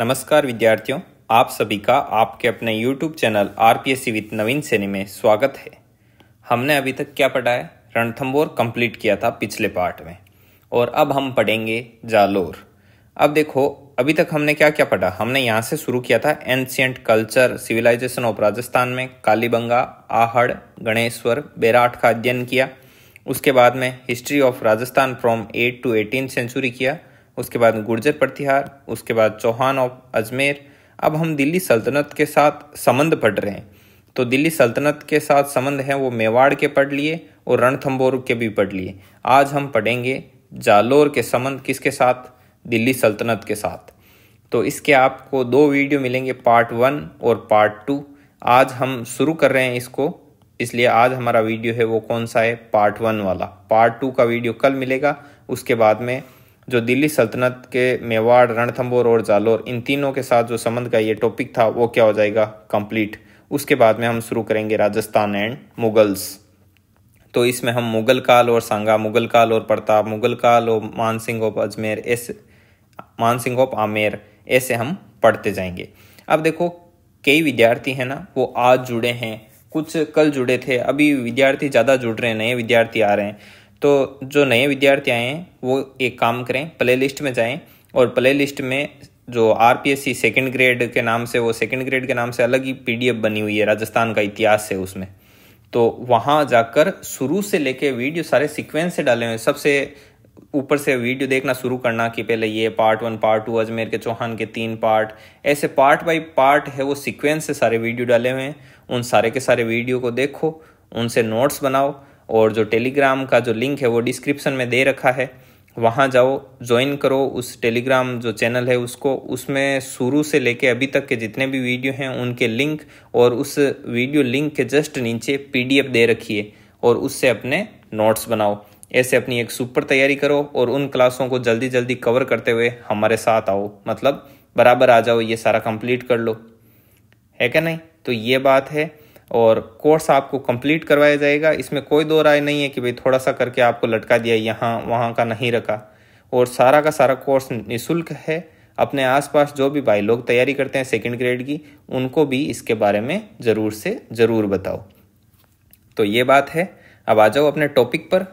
नमस्कार विद्यार्थियों आप सभी का आपके अपने YouTube channel R P S with Naveen Saini में स्वागत है हमने अभी तक क्या पढ़ा है रणथम्बोर कंप्लीट किया था पिछले पार्ट में और अब हम पढ़ेंगे जालोर अब देखो अभी तक हमने क्या क्या पढ़ा हमने यहाँ से शुरू किया था ancient culture civilisation of Rajasthan में कालीबंगा आहड़ गणेश्वर बेराट का अध्ययन किया उसके बाद में history of Rajasthan from eight to eighteen century किया उसके बाद गुर्जर प्रतिहार उसके बाद चौहान ऑफ अजमेर अब हम दिल्ली सल्तनत के साथ संबंध पढ़ रहे हैं तो दिल्ली सल्तनत के साथ संबंध हैं वो मेवाड़ के पढ़ लिए और रणथम्बोर के भी पढ़ लिए आज हम पढ़ेंगे जालोर के संबंध किसके साथ दिल्ली सल्तनत के साथ तो इसके आपको दो वीडियो मिलेंगे पार्ट वन और पार्ट टू आज हम शुरू कर रहे हैं इसको इसलिए आज हमारा वीडियो है वो कौन सा है पार्ट वन वाला पार्ट टू का वीडियो कल मिलेगा उसके बाद में जो दिल्ली सल्तनत के मेवाड़ रणथंबोर और जालोर इन तीनों के साथ जो संबंध का ये टॉपिक था वो क्या हो जाएगा कंप्लीट उसके बाद में हम शुरू करेंगे राजस्थान एंड मुगल्स तो इसमें हम मुगल काल और सांगा मुगल काल और प्रताप मुगल काल और मानसिंह ऑफ अजमेर ऐसे मानसिंह ऑफ आमेर ऐसे हम पढ़ते जाएंगे अब देखो कई विद्यार्थी हैं ना वो आज जुड़े हैं कुछ कल जुड़े थे अभी विद्यार्थी ज़्यादा जुड़ रहे हैं नए विद्यार्थी आ रहे हैं तो जो नए विद्यार्थी आए हैं वो एक काम करें प्ले लिस्ट में जाएं और प्ले लिस्ट में जो R P S C second grade के नाम से वो सेकेंड ग्रेड के नाम से अलग ही पी डी एफ बनी हुई है राजस्थान का इतिहास है उसमें तो वहाँ जाकर शुरू से लेके वीडियो सारे सिक्वेंस से डाले हुए सबसे ऊपर से वीडियो देखना शुरू करना कि पहले ये part one part two Ajmer के चौहान के तीन पार्ट ऐसे पार्ट बाई पार्ट है वो सिक्वेंस से सारे वीडियो डाले हुए हैं उन सारे के सारे वीडियो को देखो उनसे नोट्स बनाओ और जो टेलीग्राम का जो लिंक है वो डिस्क्रिप्शन में दे रखा है वहाँ जाओ ज्वाइन करो उस टेलीग्राम जो चैनल है उसको उसमें शुरू से लेके अभी तक के जितने भी वीडियो हैं उनके लिंक और उस वीडियो लिंक के जस्ट नीचे पीडीएफ दे रखिए और उससे अपने नोट्स बनाओ ऐसे अपनी एक सुपर तैयारी करो और उन क्लासों को जल्दी जल्दी कवर करते हुए हमारे साथ आओ मतलब बराबर आ जाओ ये सारा कंप्लीट कर लो है क्या नहीं तो ये बात है और कोर्स आपको कंप्लीट करवाया जाएगा इसमें कोई दो राय नहीं है कि भाई थोड़ा सा करके आपको लटका दिया यहाँ वहाँ का नहीं रखा और सारा का सारा कोर्स निःशुल्क है अपने आसपास जो भी भाई लोग तैयारी करते हैं सेकंड ग्रेड की उनको भी इसके बारे में ज़रूर से ज़रूर बताओ तो ये बात है अब आ जाओ अपने टॉपिक पर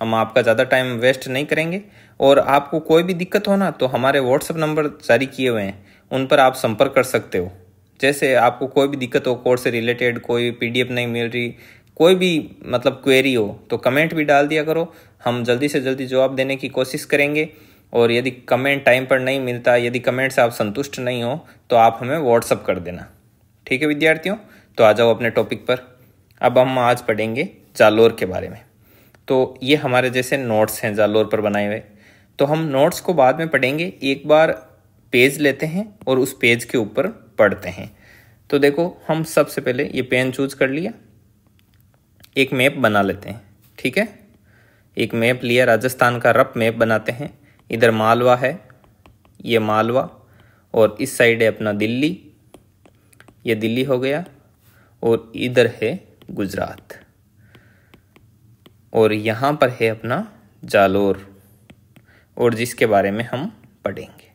हम आपका ज़्यादा टाइम वेस्ट नहीं करेंगे और आपको कोई भी दिक्कत हो ना तो हमारे व्हाट्सअप नंबर जारी किए हुए हैं उन पर आप संपर्क कर सकते हो जैसे आपको कोई भी दिक्कत हो कोर्स से रिलेटेड कोई पीडीएफ नहीं मिल रही कोई भी मतलब क्वेरी हो तो कमेंट भी डाल दिया करो हम जल्दी से जल्दी जवाब देने की कोशिश करेंगे और यदि कमेंट टाइम पर नहीं मिलता यदि कमेंट से आप संतुष्ट नहीं हो तो आप हमें व्हाट्सअप कर देना ठीक है विद्यार्थियों तो आ जाओ अपने टॉपिक पर अब हम आज पढ़ेंगे जालोर के बारे में तो ये हमारे जैसे नोट्स हैं जालोर पर बनाए हुए तो हम नोट्स को बाद में पढ़ेंगे एक बार पेज लेते हैं और उस पेज के ऊपर पढ़ते हैं तो देखो हम सबसे पहले ये पेन चूज कर लिया एक मैप बना लेते हैं ठीक है एक मैप लिया राजस्थान का रफ मैप बनाते हैं इधर मालवा है ये मालवा और इस साइड है अपना दिल्ली ये दिल्ली हो गया और इधर है गुजरात और यहाँ पर है अपना जालोर और जिसके बारे में हम पढ़ेंगे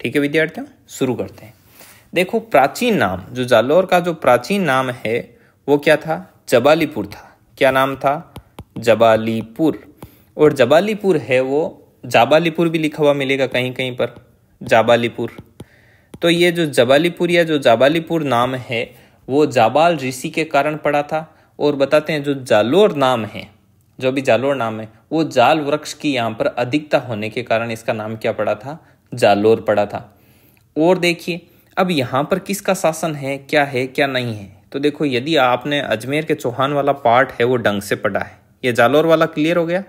ठीक है विद्यार्थियों शुरू करते हैं देखो प्राचीन नाम जो जालौर का जो प्राचीन नाम है वो क्या था जबालीपुर था क्या नाम था जबालीपुर और जबालीपुर है वो जाबालीपुर भी लिखा हुआ मिलेगा कहीं कहीं पर जाबालीपुर तो ये जो जबालीपुर या जो जाबालीपुर नाम है वो जाबाल ऋषि के कारण पड़ा था और बताते हैं जो जालोर नाम है जो भी जालोर नाम है वो जाल वृक्ष की यहाँ पर अधिकता होने के कारण इसका नाम क्या पड़ा था जालोर पड़ा था और देखिए अब यहाँ पर किसका शासन है क्या है क्या नहीं है तो देखो यदि आपने अजमेर के चौहान वाला पार्ट है वो ढंग से पढ़ा है ये जालोर वाला क्लियर हो गया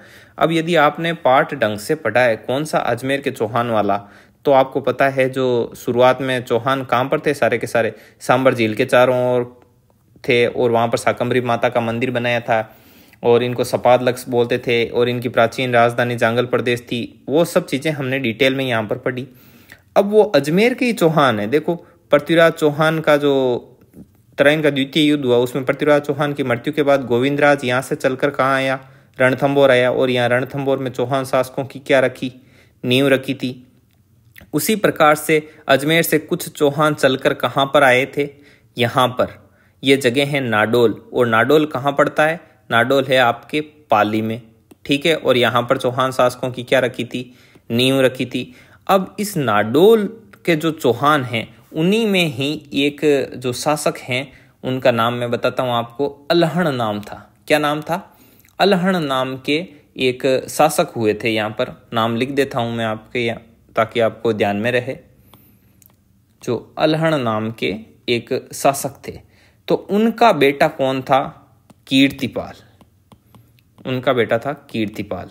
अब यदि आपने पार्ट ढंग से पढ़ा है कौन सा अजमेर के चौहान वाला तो आपको पता है जो शुरुआत में चौहान कहाँ पर थे सारे के सारे सांबर झील के चारों ओर थे और वहाँ पर साकम्बरी माता का मंदिर बनाया था और इनको सपाद लक्ष्य बोलते थे और इनकी प्राचीन राजधानी जांगल प्रदेश थी वो सब चीज़ें हमने डिटेल में यहाँ पर पढ़ी अब वो अजमेर के ही चौहान है देखो पृथ्वीराज चौहान का जो तराइन का द्वितीय युद्ध हुआ उसमें पृथ्वीराज चौहान की मृत्यु के बाद गोविंद राज यहाँ से चलकर कहाँ आया रणथंबोर आया और यहाँ रणथंबोर में चौहान शासकों की क्या रखी नींव रखी थी उसी प्रकार से अजमेर से कुछ चौहान चलकर कहाँ पर आए थे यहाँ पर ये जगह है नाडोल और नाडोल कहाँ पड़ता है नाडोल है आपके पाली में ठीक है और यहाँ पर चौहान शासकों की क्या रखी थी नींव रखी थी अब इस नाडोल के जो चौहान हैं उन्हीं में ही एक जो शासक हैं उनका नाम मैं बताता हूँ आपको अलहण नाम था क्या नाम था अलहण नाम के एक शासक हुए थे यहाँ पर नाम लिख देता हूँ मैं आपके यहाँ ताकि आपको ध्यान में रहे जो अलहण नाम के एक शासक थे तो उनका बेटा कौन था कीर्तिपाल उनका बेटा था कीर्तिपाल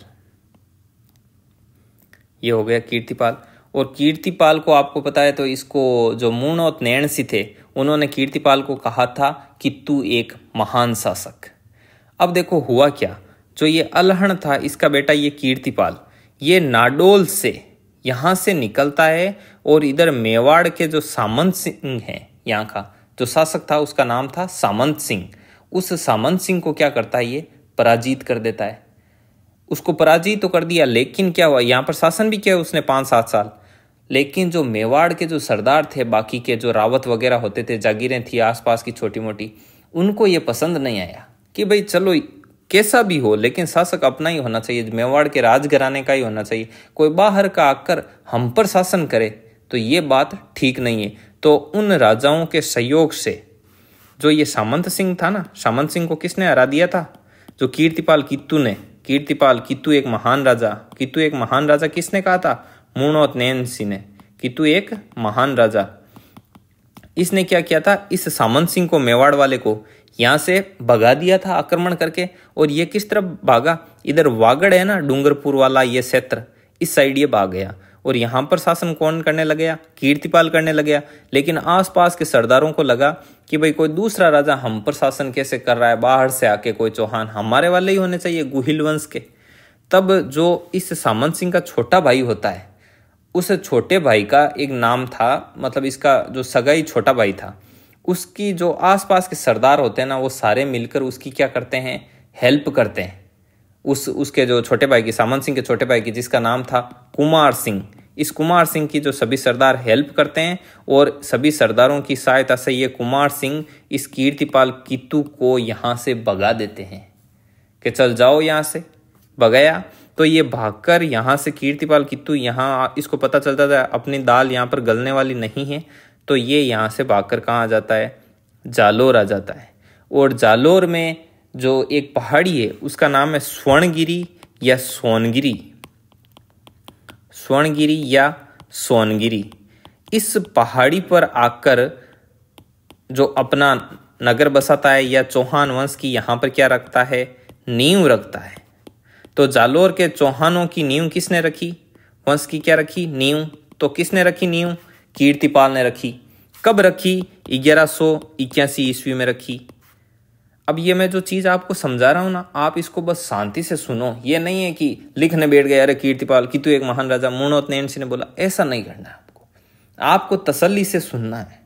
ये हो गया कीर्तिपाल और कीर्तिपाल को आपको पता है तो इसको जो मूण और नैणसी थे उन्होंने कीर्तिपाल को कहा था कि तू एक महान शासक अब देखो हुआ क्या जो ये अलहण था इसका बेटा ये कीर्तिपाल ये नाडोल से यहाँ से निकलता है और इधर मेवाड़ के जो सामंत सिंह हैं यहाँ का जो शासक था उसका नाम था सामंत सिंह उस सामंत सिंह को क्या करता है ये पराजित कर देता है उसको पराजित तो कर दिया लेकिन क्या हुआ यहाँ पर शासन भी किया उसने पाँच सात साल लेकिन जो मेवाड़ के जो सरदार थे बाकी के जो रावत वगैरह होते थे जागीरें थी आसपास की छोटी मोटी उनको ये पसंद नहीं आया कि भाई चलो कैसा भी हो लेकिन शासक अपना ही होना चाहिए मेवाड़ के राजघराने का ही होना चाहिए कोई बाहर का आकर हम पर शासन करे तो ये बात ठीक नहीं है तो उन राजाओं के सहयोग से जो ये सामंत सिंह था ना सामंत सिंह को किसने हरा दिया था जो कीर्तिपाल कीतू ने कीर्तिपाल कितु एक महान राजा कितु एक महान राजा किसने कहा था मूर्णोत नैन सिंह ने कितु एक महान राजा इसने क्या किया था इस सामंत सिंह को मेवाड़ वाले को यहाँ से भगा दिया था आक्रमण करके और ये किस तरफ भागा इधर वागड़ है ना डूंगरपुर वाला ये क्षेत्र इस साइड ये भाग गया और यहाँ पर शासन कौन करने लग गया कीर्तिपाल करने लग गया लेकिन आसपास के सरदारों को लगा कि भाई कोई दूसरा राजा हम पर शासन कैसे कर रहा है बाहर से आके कोई चौहान हमारे वाले ही होने चाहिए गुहिल वंश के तब जो इस सामंत सिंह का छोटा भाई होता है उस छोटे भाई का एक नाम था मतलब इसका जो सगाई छोटा भाई था उसकी जो आसपास के सरदार होते हैं ना वो सारे मिलकर उसकी क्या करते हैं हेल्प करते हैं उस उसके जो छोटे भाई की सामन सिंह के छोटे भाई की जिसका नाम था कुमार सिंह इस कुमार सिंह की जो सभी सरदार हेल्प करते हैं और सभी सरदारों की सहायता से ये कुमार सिंह इस कीर्तिपाल कीतु को यहाँ से भगा देते हैं कि चल जाओ यहाँ से भगाया तो ये भागकर यहाँ से कीर्तिपाल कित्तू यहाँ इसको पता चलता था अपनी दाल यहाँ पर गलने वाली नहीं है तो ये यहाँ से भागकर कहाँ आ जाता है जालोर आ जाता है और जालोर में जो एक पहाड़ी है उसका नाम है स्वर्णगिरी या सोनगिरी स्वर्णगिरी या सोनगिरी इस पहाड़ी पर आकर जो अपना नगर बसाता है या चौहान वंश की यहाँ पर क्या रखता है नींव रखता है तो जालोर के चौहानों की नींव किसने रखी वंश की क्या रखी नींव तो किसने रखी नींव कीर्तिपाल ने रखी कब रखी ग्यारह सौ इक्यासी ईस्वी में रखी अब ये मैं जो चीज़ आपको समझा रहा हूँ ना आप इसको बस शांति से सुनो ये नहीं है कि लिखने बैठ गया अरे कीर्तिपाल कि तू एक महान राजा मोनोत नैन सिंह ने बोला ऐसा नहीं करना है आपको आपको तसल्ली से सुनना है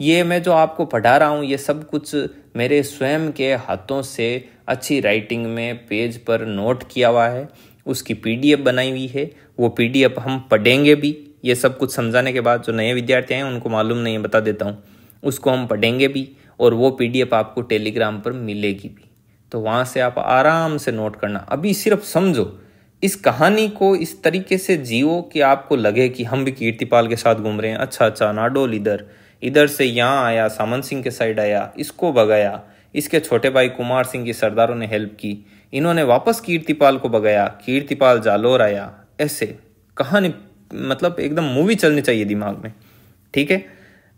ये मैं जो आपको पढ़ा रहा हूँ ये सब कुछ मेरे स्वयं के हाथों से अच्छी राइटिंग में पेज पर नोट किया हुआ है उसकी पी बनाई हुई है वो पी हम पढ़ेंगे भी ये सब कुछ समझाने के बाद जो नए विद्यार्थी हैं उनको मालूम नहीं है बता देता हूँ उसको हम पढ़ेंगे भी और वो पीडीएफ आपको टेलीग्राम पर मिलेगी भी तो वहाँ से आप आराम से नोट करना अभी सिर्फ समझो इस कहानी को इस तरीके से जियो कि आपको लगे कि हम भी कीर्तिपाल के साथ घूम रहे हैं अच्छा अच्छा नाडोल इधर इधर से यहाँ आया सामन सिंह के साइड आया इसको भगाया इसके छोटे भाई कुमार सिंह की सरदारों ने हेल्प की इन्होंने वापस कीर्तिपाल को भगाया कीर्तिपाल जालोर आया ऐसे कहानी मतलब एकदम मूवी चलनी चाहिए दिमाग में ठीक है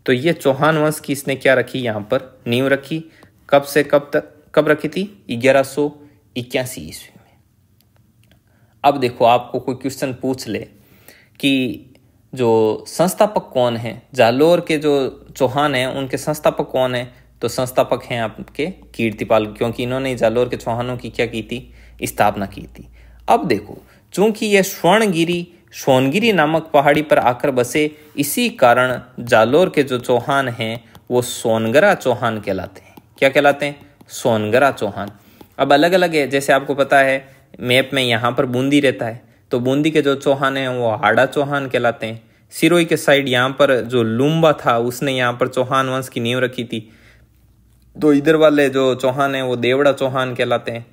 तो ये चौहान वंश की इसने क्या रखी यहाँ पर नींव रखी कब से कब तक कब रखी थी ग्यारह सौ इक्यासी ईस्वी में अब देखो आपको कोई क्वेश्चन पूछ ले कि जो संस्थापक कौन है जालोर के जो चौहान हैं उनके संस्थापक कौन है तो संस्थापक हैं आपके कीर्तिपाल क्योंकि इन्होंने जालोर के चौहानों की क्या की थी स्थापना की थी अब देखो चूंकि यह स्वर्णगिरी सोनगिरी नामक पहाड़ी पर आकर बसे इसी कारण जालोर के जो चौहान हैं वो सोनगरा चौहान कहलाते हैं क्या कहलाते हैं सोनगरा चौहान अब अलग अलग है जैसे आपको पता है मैप में यहाँ पर बूंदी रहता है तो बूंदी के जो चौहान हैं वो हाड़ा चौहान कहलाते हैं सिरोई के साइड यहाँ पर जो लुम्बा था उसने यहाँ पर चौहान वंश की नींव रखी थी तो इधर वाले जो चौहान हैं वो देवड़ा चौहान कहलाते हैं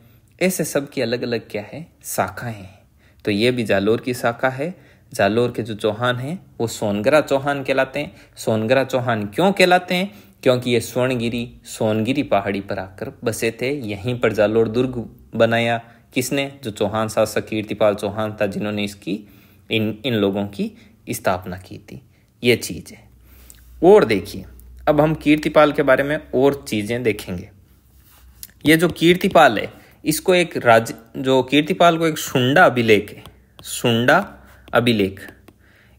ऐसे सब की अलग अलग क्या है शाखाएं हैं तो ये भी जालोर की शाखा है जालोर के जो चौहान हैं वो सोनगरा चौहान कहलाते हैं सोनगरा चौहान क्यों कहलाते हैं क्योंकि ये स्वर्णगिरी सोनगिरी पहाड़ी पर आकर बसे थे यहीं पर जालोर दुर्ग बनाया किसने जो चौहान शासक कीर्तिपाल चौहान था जिन्होंने इसकी इन इन लोगों की स्थापना की थी ये चीज़ है और देखिए अब हम कीर्तिपाल के बारे में और चीज़ें देखेंगे ये जो कीर्तिपाल है इसको एक राज जो कीर्तिपाल को एक सुंडा अभिलेख है सुंडा अभिलेख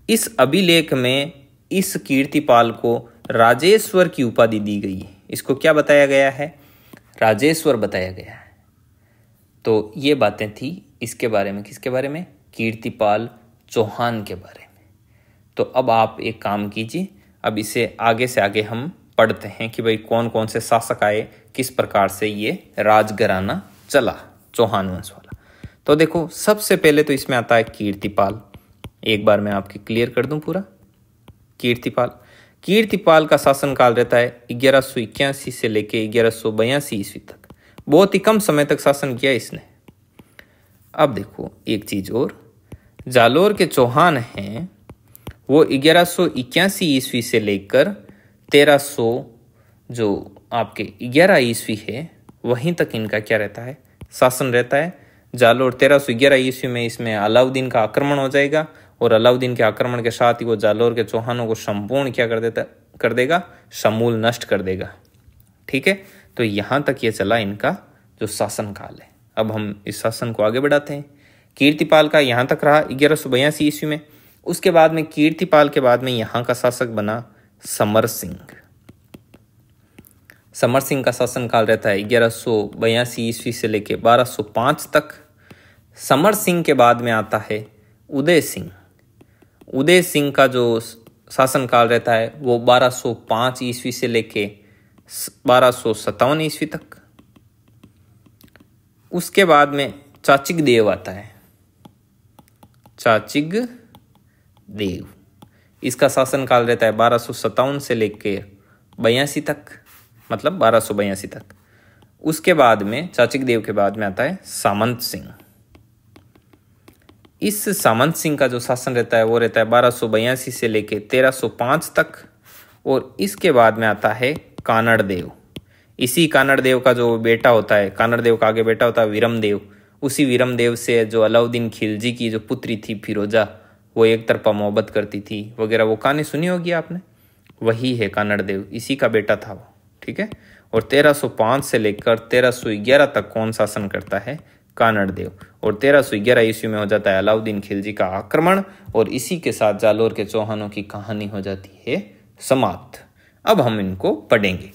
इस अभिलेख में इस कीर्तिपाल को राजेश्वर की उपाधि दी गई है इसको क्या बताया गया है राजेश्वर बताया गया है तो ये बातें थी इसके बारे में किसके बारे में कीर्तिपाल चौहान के बारे में तो अब आप एक काम कीजिए अब इसे आगे से आगे हम पढ़ते हैं कि भाई कौन कौन से शासक आए किस प्रकार से ये राजघराना चला चौहान वंश वाला तो देखो सबसे पहले तो इसमें आता है कीर्तिपाल एक बार मैं आपके क्लियर कर दूं पूरा कीर्तिपाल कीर्तिपाल का शासनकाल रहता है ग्यारह सौ इक्यासी से लेके ग्यारह सौ बयासी ईस्वी तक बहुत ही कम समय तक शासन किया इसने अब देखो एक चीज़ और जालोर के चौहान हैं वो ग्यारह सौ इक्यासी ईस्वी से लेकर तेरह सौ जो आपके ग्यारह ईस्वी है वहीं तक इनका क्या रहता है शासन रहता है जालोर तेरह सौ ग्यारह ईस्वी में इसमें अलाउद्दीन का आक्रमण हो जाएगा और अलाउद्दीन के आक्रमण के साथ ही वो जालोर के चौहानों को संपूर्ण क्या कर देता कर देगा समूल नष्ट कर देगा ठीक है तो यहाँ तक ये चला इनका जो शासन काल है अब हम इस शासन को आगे बढ़ाते हैं कीर्तिपाल का यहाँ तक रहा ग्यारह सौ बयासी ईस्वी में उसके बाद में कीर्तिपाल के बाद में यहाँ का शासक बना समर सिंह समर सिंह का शासनकाल रहता है ग्यारह सौ बयासी ईस्वी से लेकर बारह सौ पाँच तक समर सिंह के बाद में आता है उदय सिंह उदय सिंह का जो शासनकाल रहता है वो बारह सौ पाँच ईस्वी से लेके बारह सौ सत्तावन ईस्वी तक उसके बाद में चाचिक देव आता है चाचिक देव इसका शासनकाल रहता है बारह सौ सत्तावन से लेकर बयासी तक मतलब बारह सौ बयासी तक उसके बाद में चाचिक देव के बाद में आता है सामंत सिंह इस सामंत सिंह का जो शासन रहता है वो रहता है बारह सौ बयासी से लेके तेरह सौ पाँच तक और इसके बाद में आता है कानड़ देव इसी कानड़ देव का जो बेटा होता है कानड़ देव का आगे बेटा होता है विरम देव उसी विरम देव से जो अलाउद्दीन खिलजी की जो पुत्री थी फिरोजा वो एक तरफा मोहब्बत करती थी वगैरह वो कहानी सुनी होगी आपने वही है कानड़ देव इसी का बेटा था वो ठीक है और 1305 से लेकर 1311 तक कौन शासन करता है कानड़ देव और 1311 ईस्वी में हो जाता है अलाउद्दीन खिलजी का आक्रमण और इसी के साथ जालोर के चौहानों की कहानी हो जाती है समाप्त अब हम इनको पढ़ेंगे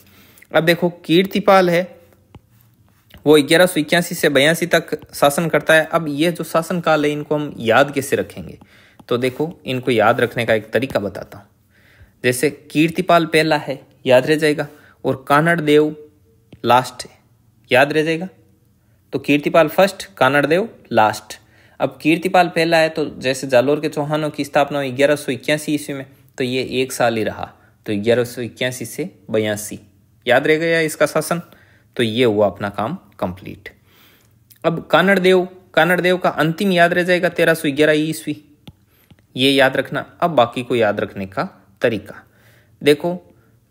अब देखो कीर्तिपाल है वो ग्यारह सौ इक्यासी से बयासी तक शासन करता है अब ये जो शासन काल है इनको हम याद कैसे रखेंगे तो देखो इनको याद रखने का एक तरीका बताता हूँ जैसे कीर्तिपाल पहला है याद रह जाएगा और कानड़ देव लास्ट है याद रह जाएगा तो कीर्तिपाल फर्स्ट कानड़ देव लास्ट अब कीर्तिपाल पहला है तो जैसे जालोर के चौहानों की स्थापना हुई ग्यारह सौ इक्यासी ईस्वी में तो ये एक साल ही रहा तो ग्यारह सौ इक्यासी से बयासी याद रह गया इसका शासन तो ये हुआ अपना काम कंप्लीट अब कानड़ देव कानड़ देव का अंतिम याद रह जाएगा तेरह सौ ग्यारह ईस्वी ये याद रखना अब बाकी को याद रखने का तरीका देखो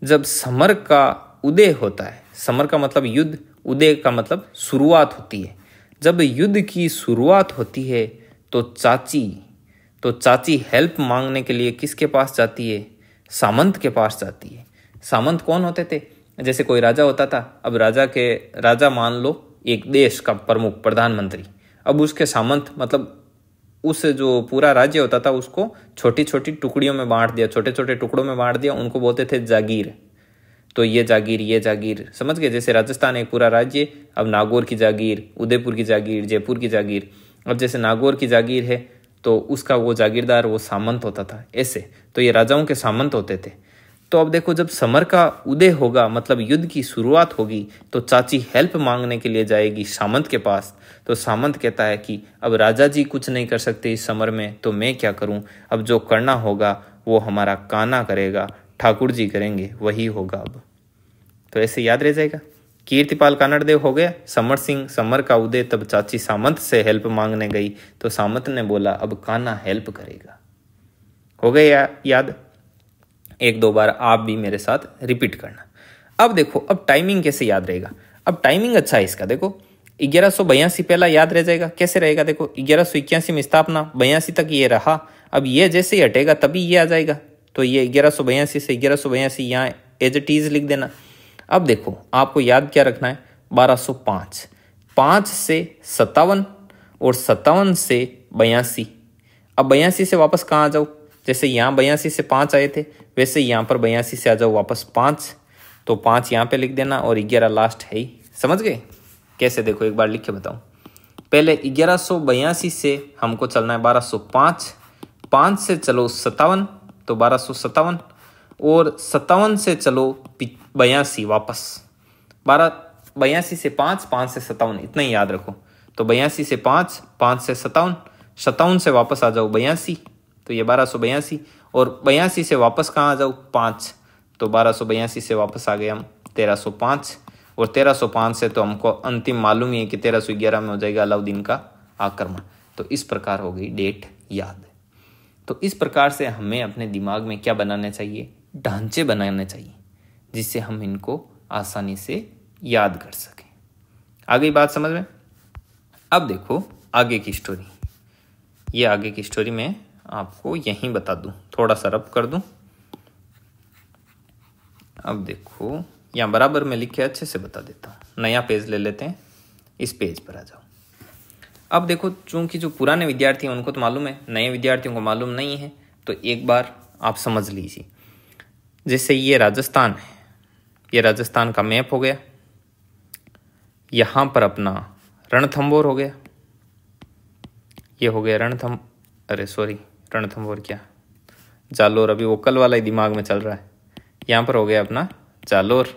जब समर का उदय होता है समर का मतलब युद्ध उदय का मतलब शुरुआत होती है जब युद्ध की शुरुआत होती है तो चाची तो चाची हेल्प मांगने के लिए किसके पास जाती है सामंत के पास जाती है सामंत कौन होते थे जैसे कोई राजा होता था अब राजा के राजा मान लो एक देश का प्रमुख प्रधानमंत्री अब उसके सामंत मतलब उस जो पूरा राज्य होता था उसको छोटी छोटी टुकड़ियों में बांट दिया छोटे छोटे टुकड़ों में बांट दिया उनको बोलते थे जागीर तो ये जागीर ये जागीर समझ गए जैसे राजस्थान एक पूरा राज्य अब नागौर की जागीर उदयपुर की जागीर जयपुर की जागीर अब जैसे नागौर की जागीर है तो उसका वो जागीरदार वो सामंत होता था ऐसे तो ये राजाओं के सामंत होते थे तो अब देखो जब समर का उदय होगा मतलब युद्ध की शुरुआत होगी तो चाची हेल्प मांगने के लिए जाएगी सामंत के पास तो सामंत कहता है कि अब राजा जी कुछ नहीं कर सकते इस समर में तो मैं क्या करूं अब जो करना होगा वो हमारा काना करेगा ठाकुर जी करेंगे वही होगा अब तो ऐसे याद रह जाएगा कीर्तिपाल कानड़देव हो गया समर सिंह समर का उदय तब चाची सामंत से हेल्प मांगने गई तो सामंत ने बोला अब काना हेल्प करेगा हो गया याद एक दो बार आप भी मेरे साथ रिपीट करना अब देखो अब टाइमिंग कैसे याद रहेगा अब टाइमिंग अच्छा है इसका देखो ग्यारह सौ बयासी पहला याद रह जाएगा कैसे रहेगा देखो ग्यारह सौ इक्यासी में स्थापना बयासी तक ये रहा अब ये जैसे ही हटेगा तभी ये आ जाएगा तो ये ग्यारह सौ बयासी से ग्यारह सौ बयासी यहाँ एज इट इज़ लिख देना अब देखो आपको याद क्या रखना है बारह सौ पाँच पाँच से सत्तावन और सत्तावन से बयासी अब बयासी से वापस कहाँ आ जाओ जैसे यहाँ बयासी से पाँच आए थे वैसे यहाँ पर बयासी से आ जाओ वापस पाँच तो पाँच यहाँ पे लिख देना और ग्यारह लास्ट है ही समझ गए कैसे देखो एक बार लिख के बताऊँ पहले ग्यारह सौ बयासी से हमको चलना है बारह सौ पाँच पाँच से चलो सत्तावन तो बारह सौ सत्तावन और सत्तावन से चलो बयासी वापस बारह बयासी से पाँच पाँच से सत्तावन इतना ही याद रखो तो बयासी से पाँच पाँच से सत्तावन सत्तावन से वापस आ जाओ बयासी तो ये बारह सौ बयासी और बयासी से वापस कहाँ आ जाऊँ पाँच तो बारह सौ बयासी से वापस आ गए हम तेरह सौ पाँच और तेरह सौ पाँच से तो हमको अंतिम मालूम ही है कि तेरह सौ ग्यारह में हो जाएगा अलाउद्दीन का आक्रमण तो इस प्रकार हो गई डेट याद तो इस प्रकार से हमें अपने दिमाग में क्या बनाने चाहिए ढांचे बनाने चाहिए जिससे हम इनको आसानी से याद कर सकें आ गई बात समझ में अब देखो आगे की स्टोरी ये आगे की स्टोरी में आपको यहीं बता दूं थोड़ा सा रब कर दूं अब देखो यहाँ बराबर में लिख के अच्छे से बता देता हूँ नया पेज ले लेते हैं इस पेज पर आ जाओ अब देखो चूंकि जो पुराने विद्यार्थी हैं उनको तो मालूम है नए विद्यार्थियों को मालूम नहीं है तो एक बार आप समझ लीजिए जैसे ये राजस्थान है ये राजस्थान का मैप हो गया यहाँ पर अपना रणथंबोर हो गया ये हो गया रणथम अरे सॉरी रणथम और क्या जालोर अभी वो कल वाला ही दिमाग में चल रहा है यहाँ पर हो गया अपना जालोर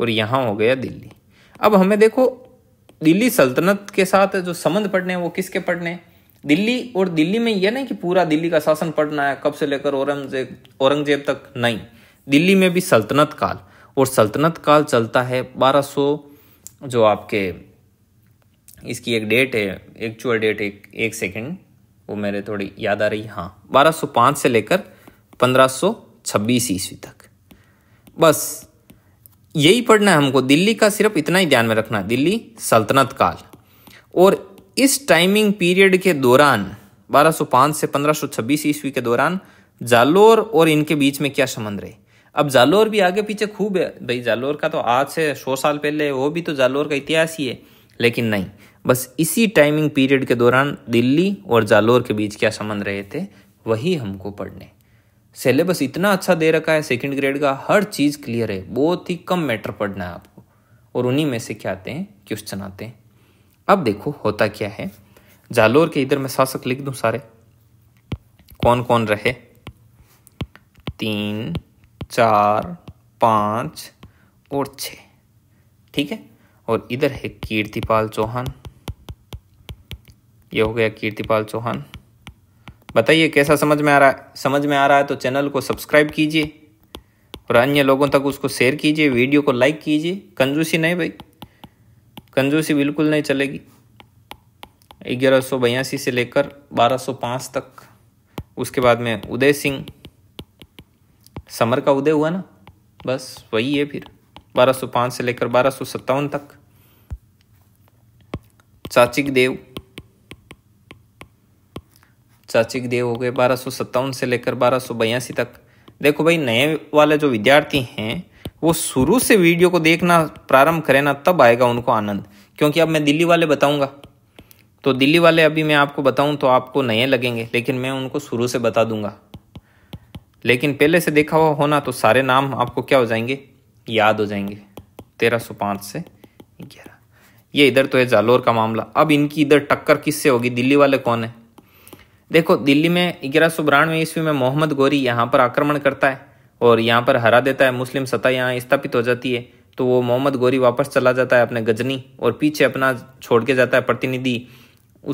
और यहाँ हो गया दिल्ली अब हमें देखो दिल्ली सल्तनत के साथ जो संबंध पड़ने हैं वो किसके पड़ने हैं दिल्ली और दिल्ली में यह नहीं कि पूरा दिल्ली का शासन पड़ना है कब से लेकर औरंगजेब औरंगजेब तक नहीं दिल्ली में भी सल्तनत काल और सल्तनत काल चलता है 1200 जो आपके इसकी एक डेट है एक्चुअल डेट एक एक सेकेंड वो मेरे थोड़ी याद आ रही हाँ 1205 से लेकर 1526 ईस्वी तक बस यही पढ़ना है हमको दिल्ली का सिर्फ इतना ही ध्यान में रखना दिल्ली सल्तनत काल और इस टाइमिंग पीरियड के दौरान 1205 से 1526 ईस्वी के दौरान जालोर और इनके बीच में क्या संबंध रहे अब जालोर भी आगे पीछे खूब है भाई जालोर का तो आज से सौ साल पहले वो भी तो जालोर का इतिहास ही है लेकिन नहीं बस इसी टाइमिंग पीरियड के दौरान दिल्ली और जालोर के बीच क्या संबंध रहे थे वही हमको पढ़ने सिलेबस इतना अच्छा दे रखा है सेकंड ग्रेड का हर चीज़ क्लियर है बहुत ही कम मैटर पढ़ना है आपको और उन्हीं में से क्या आते हैं क्वेश्चन आते हैं अब देखो होता क्या है जालोर के इधर मैं शासक लिख दूं सारे कौन कौन रहे तीन चार पाँच और छ ठीक है और इधर है कीर्तिपाल चौहान ये हो गया कीर्तिपाल चौहान बताइए कैसा समझ में आ रहा है समझ में आ रहा है तो चैनल को सब्सक्राइब कीजिए और अन्य लोगों तक उसको शेयर कीजिए वीडियो को लाइक कीजिए कंजूसी नहीं भाई कंजूसी बिल्कुल नहीं चलेगी ग्यारह सौ बयासी से लेकर बारह सौ पाँच तक उसके बाद में उदय सिंह समर का उदय हुआ ना बस वही है फिर बारह सौ पाँच से लेकर बारह सौ सत्तावन तक चाचिक देव चाचिक देव हो गए बारह से लेकर बारह तक देखो भाई नए वाले जो विद्यार्थी हैं वो शुरू से वीडियो को देखना प्रारंभ करें ना तब आएगा उनको आनंद क्योंकि अब मैं दिल्ली वाले बताऊंगा तो दिल्ली वाले अभी मैं आपको बताऊं तो आपको नए लगेंगे लेकिन मैं उनको शुरू से बता दूंगा लेकिन पहले से देखा हुआ होना तो सारे नाम आपको क्या हो जाएंगे याद हो जाएंगे तेरह सौ पाँच से ग्यारह ये इधर तो है जालोर का मामला अब इनकी इधर टक्कर किससे होगी दिल्ली वाले कौन है देखो दिल्ली में ग्यारह सौ बानवे ईस्वी में मोहम्मद गौरी यहाँ पर आक्रमण करता है और यहाँ पर हरा देता है मुस्लिम सत्ता यहाँ स्थापित हो जाती है तो वो मोहम्मद गौरी वापस चला जाता है अपने गजनी और पीछे अपना छोड़ के जाता है प्रतिनिधि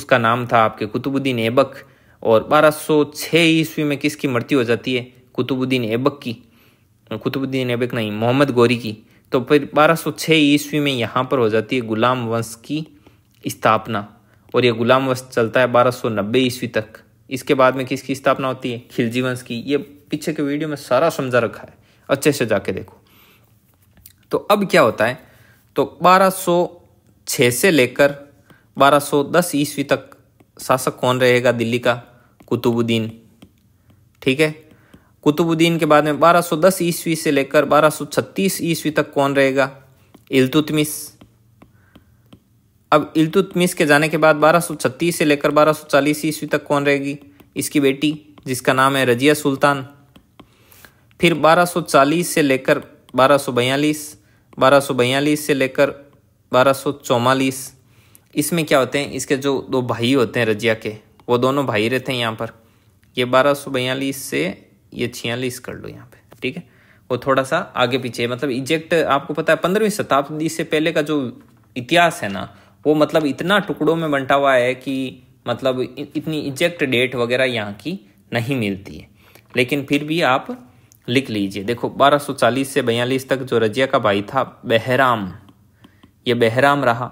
उसका नाम था आपके कुतुबुद्दीन ऐबक और 1206 ईस्वी में किसकी मृत्यु हो जाती है कुतुबुद्दीन ऐबक की कुतुबुद्दीन ऐबक नहीं मोहम्मद गौरी की तो फिर 1206 ईस्वी में यहाँ पर हो जाती है गुलाम वंश की स्थापना और ये गुलाम वंश चलता है 1290 ईस्वी तक इसके बाद में किसकी स्थापना होती है खिलजी वंश की ये पीछे के वीडियो में सारा समझा रखा है अच्छे से जाके देखो तो अब क्या होता है तो 1206 से लेकर 1210 ईस्वी तक शासक कौन रहेगा दिल्ली का कुतुबुद्दीन ठीक है कुतुबुद्दीन के बाद में 1210 ईस्वी से लेकर 1236 ईस्वी तक कौन रहेगा इलतुतमिस अब इलतुतमिस के जाने के बाद 1236 से लेकर 1240 ईस्वी तक कौन रहेगी इसकी बेटी जिसका नाम है रजिया सुल्तान फिर 1240 से लेकर 1242 1242 से लेकर बारह इसमें क्या होते हैं इसके जो दो भाई होते हैं रजिया के वो दोनों भाई रहते हैं यहाँ पर ये बारह से ये छियालीस कर लो यहाँ पे ठीक है वो थोड़ा सा आगे पीछे मतलब इजेक्ट आपको पता है पंद्रहवीं शताब्दी से पहले का जो इतिहास है ना वो मतलब इतना टुकड़ों में बंटा हुआ है कि मतलब इतनी एग्जैक्ट डेट वगैरह यहाँ की नहीं मिलती है लेकिन फिर भी आप लिख लीजिए देखो 1240 से बयालीस तक जो रजिया का भाई था बहराम ये बहराम रहा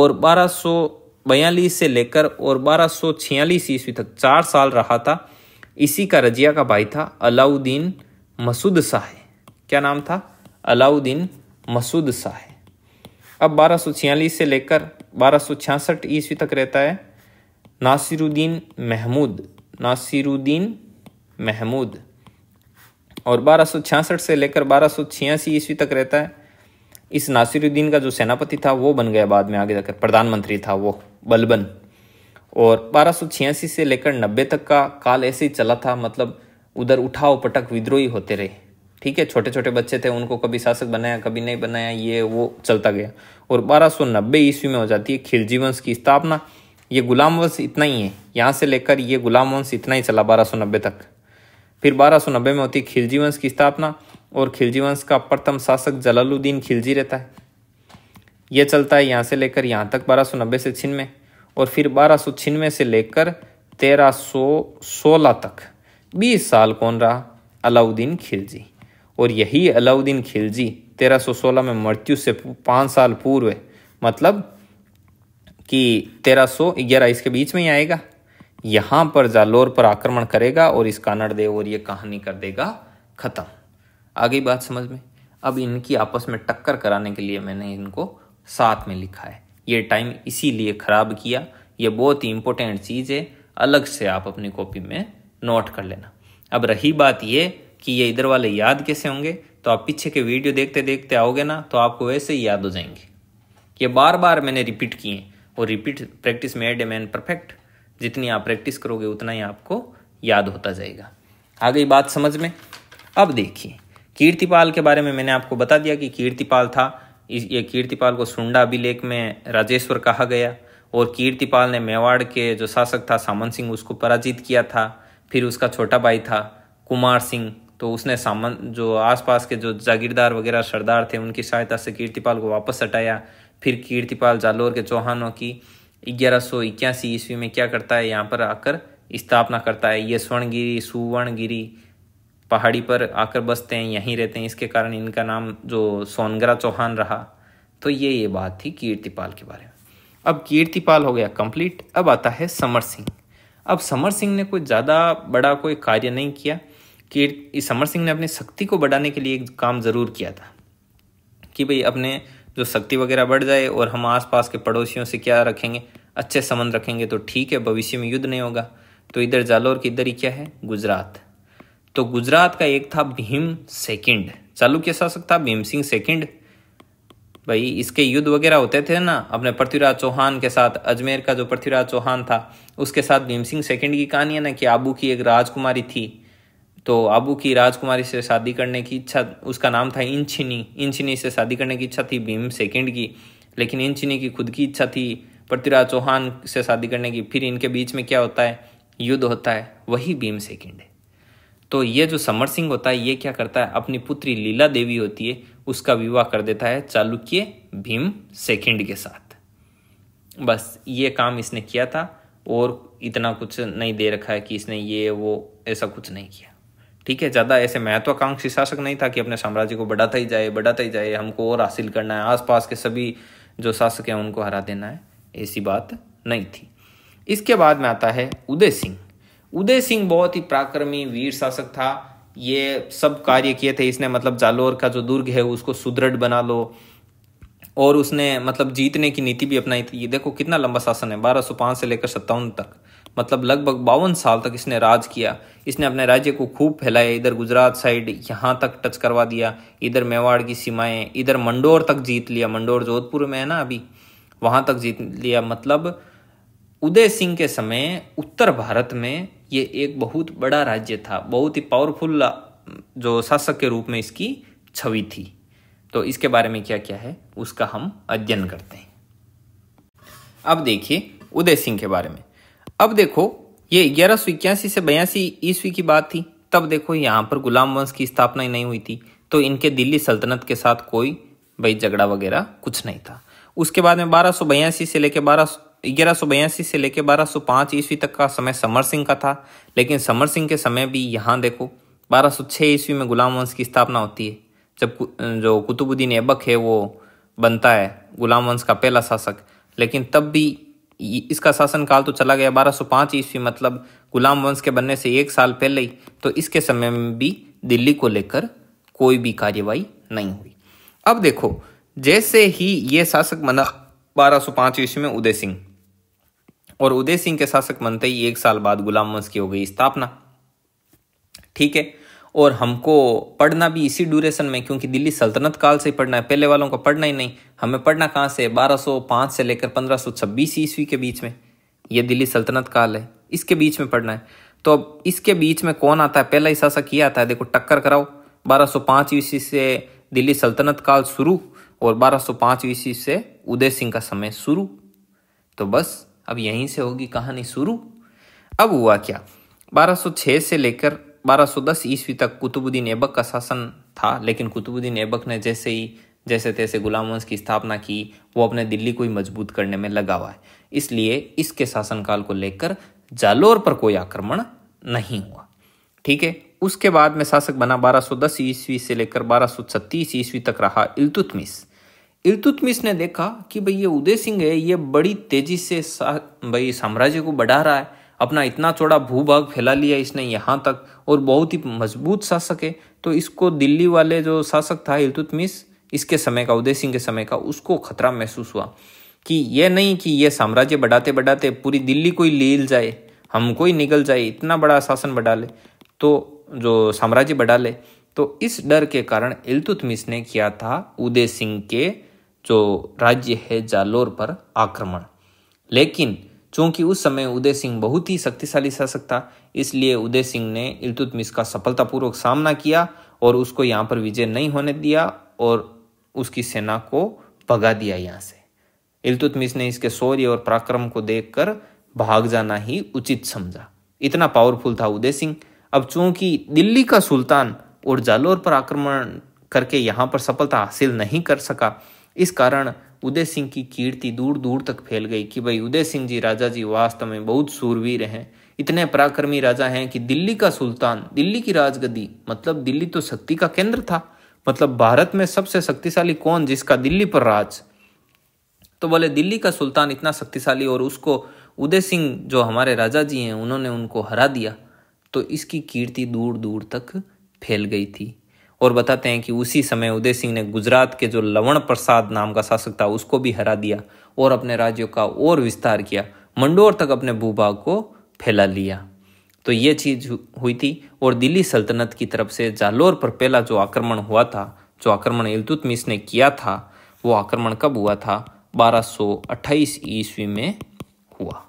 और 1242 से लेकर और 1246 ईस्वी तक चार साल रहा था इसी का रजिया का भाई था अलाउद्दीन मसूद शाह क्या नाम था अलाउद्दीन मसूद शाह अब बारह से लेकर बारह ईस्वी तक रहता है नासिरुद्दीन महमूद नासिरुद्दीन महमूद और बारह से लेकर बारह ईस्वी तक रहता है इस नासिरुद्दीन का जो सेनापति था वो बन गया बाद में आगे जाकर प्रधानमंत्री था वो बलबन और बारह से लेकर नब्बे तक का काल ऐसे ही चला था मतलब उधर उठाओ पटक विद्रोही होते रहे ठीक है छोटे छोटे बच्चे थे उनको कभी शासक बनाया कभी नहीं बनाया ये वो चलता गया और 1290 ईस्वी में हो जाती है खिलजी वंश की स्थापना ये गुलाम वंश इतना ही है यहाँ से लेकर ये गुलाम वंश इतना ही चला 1290 तक फिर 1290 में होती है खिलजी वंश की स्थापना और खिलजी वंश का प्रथम शासक जलालुद्दीन खिलजी रहता है यह चलता है यहाँ से लेकर यहाँ तक नब्बे से छिनवे और फिर बारह सौ छिनवे से लेकर तेरह सौ सोलह तक बीस साल कौन रहा अलाउद्दीन खिलजी और यही अलाउद्दीन खिलजी 1316 में मृत्यु से पाँच साल पूर्व मतलब कि 1311 इसके बीच में ही आएगा यहाँ पर जालोर पर आक्रमण करेगा और इस कानड़ देव और ये कहानी कर देगा ख़त्म आगे बात समझ में अब इनकी आपस में टक्कर कराने के लिए मैंने इनको साथ में लिखा है ये टाइम इसीलिए ख़राब किया ये बहुत ही इंपॉर्टेंट चीज़ है अलग से आप अपनी कॉपी में नोट कर लेना अब रही बात ये कि ये इधर वाले याद कैसे होंगे तो आप पीछे के वीडियो देखते देखते आओगे ना तो आपको वैसे ही याद हो जाएंगे ये बार बार मैंने रिपीट किए और repeat practice made a man perfect जितनी आप प्रैक्टिस करोगे उतना ही आपको याद होता जाएगा आ गई बात समझ में अब देखिए कीर्तिपाल के बारे में मैंने आपको बता दिया कि कीर्तिपाल था इस ये कीर्तिपाल को सुंडा अभिलेख में राजेश्वर कहा गया और कीर्तिपाल ने मेवाड़ के जो शासक था सामन सिंह उसको पराजित किया था फिर उसका छोटा भाई था कुमार सिंह तो उसने सामन जो आसपास के जो जागीरदार वगैरह सरदार थे उनकी सहायता से कीर्तिपाल को वापस हटाया फिर कीर्तिपाल जालोर के चौहानों की ग्यारह सौ इक्यासी ईस्वी में क्या करता है यहाँ पर आकर स्थापना करता है ये स्वर्णगिरी सुवर्णगिरी पहाड़ी पर आकर बसते हैं यहीं रहते हैं इसके कारण इनका नाम जो सोनगरा चौहान रहा तो ये ये बात थी कीर्तिपाल के बारे में अब कीर्तिपाल हो गया कंप्लीट अब आता है समर सिंह अब समर सिंह ने कोई ज़्यादा बड़ा कोई कार्य नहीं किया कि समर सिंह ने अपनी शक्ति को बढ़ाने के लिए एक काम ज़रूर किया था कि भाई अपने जो शक्ति वगैरह बढ़ जाए और हम आसपास के पड़ोसियों से क्या रखेंगे अच्छे संबंध रखेंगे तो ठीक है भविष्य में युद्ध नहीं होगा तो इधर जालौर की इधर ही क्या है गुजरात तो गुजरात का एक था भीम सेकंड चालुक्य शासक था भीम सिंह सेकंड भाई इसके युद्ध वगैरह होते थे ना अपने पृथ्वीराज चौहान के साथ अजमेर का जो पृथ्वीराज चौहान था उसके साथ भीम सिंह सेकंड की कहानी है ना कि आबू की एक राजकुमारी थी तो आबू की राजकुमारी से शादी करने की इच्छा उसका नाम था इंचनी इंचनी से शादी करने की इच्छा थी भीम सेकंड की लेकिन इंचनी की खुद की इच्छा थी पृथ्वीराज चौहान से शादी करने की फिर इनके बीच में क्या होता है युद्ध होता है वही भीम सेकंड है तो ये जो समर सिंह होता है ये क्या करता है अपनी पुत्री लीला देवी होती है उसका विवाह कर देता है चालुक्य भीम सेकंड के साथ बस ये काम इसने किया था और इतना कुछ नहीं दे रखा है कि इसने ये वो ऐसा कुछ नहीं किया ठीक है ज़्यादा ऐसे महत्वाकांक्षी शासक नहीं था कि अपने साम्राज्य को बढ़ाता ही जाए बढ़ाता ही जाए हमको और हासिल करना है आसपास के सभी जो शासक हैं उनको हरा देना है ऐसी बात नहीं थी इसके बाद में आता है उदय सिंह उदय सिंह बहुत ही पराक्रमी वीर शासक था ये सब कार्य किए थे इसने मतलब जालोर का जो दुर्ग है उसको सुदृढ़ बना लो और उसने मतलब जीतने की नीति भी अपनाई थी ये देखो कितना लंबा शासन है 1205 से लेकर सत्तावन तक मतलब लगभग बावन साल तक इसने राज किया इसने अपने राज्य को खूब फैलाया इधर गुजरात साइड यहाँ तक टच करवा दिया इधर मेवाड़ की सीमाएं इधर मंडोर तक जीत लिया मंडोर जोधपुर में है ना अभी वहाँ तक जीत लिया मतलब उदय सिंह के समय उत्तर भारत में ये एक बहुत बड़ा राज्य था बहुत ही पावरफुल जो शासक के रूप में इसकी छवि थी तो इसके बारे में क्या क्या है उसका हम अध्ययन करते हैं अब देखिए उदय सिंह के बारे में अब देखो ये ग्यारह सौ इक्यासी से बयासी ईस्वी की बात थी तब देखो यहाँ पर गुलाम वंश की स्थापना ही नहीं हुई थी तो इनके दिल्ली सल्तनत के साथ कोई भाई झगड़ा वगैरह कुछ नहीं था उसके बाद में बारह से लेकर बारह ग्यारह सौ बयासी से लेकर बारह सौ पाँच ईस्वी तक का समय समर सिंह का था लेकिन समर सिंह के समय भी यहाँ देखो बारह सौ छः ईस्वी में गुलाम वंश की स्थापना होती है जब जो कुतुबुद्दीन ऐबक है वो बनता है गुलाम वंश का पहला शासक लेकिन तब भी इसका शासनकाल तो चला गया 1205 ईस्वी मतलब गुलाम वंश के बनने से एक साल पहले ही तो इसके समय में भी दिल्ली को लेकर कोई भी कार्यवाही नहीं हुई अब देखो जैसे ही ये शासक बना 1205 ईस्वी में उदय सिंह और उदय सिंह के शासक बनते ही एक साल बाद गुलाम वंश की हो गई स्थापना ठीक है और हमको पढ़ना भी इसी ड्यूरेशन में क्योंकि दिल्ली सल्तनत काल से ही पढ़ना है पहले वालों को पढ़ना ही नहीं हमें पढ़ना कहाँ से 1205 से लेकर 1526 ईस्वी के बीच में ये दिल्ली सल्तनत काल है इसके बीच में पढ़ना है तो अब इसके बीच में कौन आता है पहला ही शासक ये आता है देखो टक्कर कराओ 1205 ईस्वी से दिल्ली सल्तनत काल शुरू और 1205 ईस्वी से उदय सिंह का समय शुरू तो बस अब यहीं से होगी कहानी शुरू अब हुआ क्या 1206 से लेकर 1210 ईस्वी तक कुतुबुद्दीन ऐबक का शासन था लेकिन कुतुबुद्दीन ऐबक ने जैसे ही जैसे तैसे गुलाम वंश की स्थापना की वो अपने दिल्ली को ही मजबूत करने में लगा हुआ है इसलिए इसके शासनकाल को लेकर जालोर पर कोई आक्रमण नहीं हुआ ठीक है उसके बाद में शासक बना 1210 ईस्वी से लेकर 1236 ईस्वी तक रहा इल्तुतमिस इल्तुतमिस ने देखा कि भाई ये उदय सिंह है ये बड़ी तेजी से सा, भाई साम्राज्य को बढ़ा रहा है अपना इतना चौड़ा भूभाग फैला लिया इसने यहाँ तक और बहुत ही मजबूत शासक है तो इसको दिल्ली वाले जो शासक था इलतुतमिस इसके समय का उदय सिंह के समय का उसको खतरा महसूस हुआ कि यह नहीं कि ये साम्राज्य बढ़ाते बढ़ाते पूरी दिल्ली को ही लील जाए हमको ही निकल जाए इतना बड़ा शासन बढ़ा ले तो जो साम्राज्य बढ़ा ले तो इस डर के कारण इलतुतमिस ने किया था उदय सिंह के जो राज्य है जालोर पर आक्रमण लेकिन चूंकि उस समय उदय सिंह बहुत ही शक्तिशाली शासक था इसलिए उदय सिंह ने इलतुतमिश का सफलतापूर्वक सामना किया और उसको यहाँ पर विजय नहीं होने दिया और उसकी सेना को भगा दिया यहाँ से इलतुतमिश ने इसके शौर्य और पराक्रम को देखकर भाग जाना ही उचित समझा इतना पावरफुल था उदय सिंह अब चूंकि दिल्ली का सुल्तान और जालोर पर आक्रमण करके यहाँ पर सफलता हासिल नहीं कर सका इस कारण उदय सिंह की कीर्ति दूर दूर तक फैल गई कि भाई उदय सिंह जी राजा जी वास्तव में बहुत सूरवीर हैं इतने पराक्रमी राजा हैं कि दिल्ली का सुल्तान दिल्ली की राजगद्दी मतलब दिल्ली तो शक्ति का केंद्र था मतलब भारत में सबसे शक्तिशाली कौन जिसका दिल्ली पर राज तो बोले दिल्ली का सुल्तान इतना शक्तिशाली और उसको उदय सिंह जो हमारे राजा जी हैं उन्होंने उनको हरा दिया तो इसकी कीर्ति दूर दूर तक फैल गई थी और बताते हैं कि उसी समय उदय सिंह ने गुजरात के जो लवण प्रसाद नाम का शासक था उसको भी हरा दिया और अपने राज्यों का और विस्तार किया मंडोर तक अपने भूभाग को फैला लिया तो ये चीज हुई थी और दिल्ली सल्तनत की तरफ से जालोर पर पहला जो आक्रमण हुआ था जो आक्रमण इलतुतमिस ने किया था वो आक्रमण कब हुआ था 1228 ईस्वी में हुआ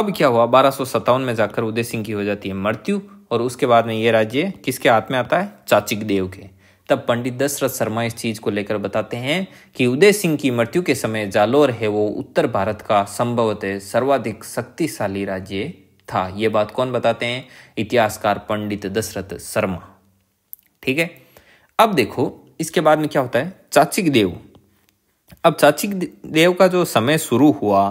अब क्या हुआ बारह में जाकर उदय सिंह की हो जाती है मृत्यु और उसके बाद में ये राज्य किसके हाथ में आता है चाचिक देव के तब पंडित दशरथ शर्मा इस चीज को लेकर बताते हैं कि उदय सिंह की मृत्यु के समय जालोर है वो उत्तर भारत का संभवतः सर्वाधिक शक्तिशाली राज्य था ये बात कौन बताते हैं इतिहासकार पंडित दशरथ शर्मा ठीक है अब देखो इसके बाद में क्या होता है चाचिक देव अब चाचिक देव का जो समय शुरू हुआ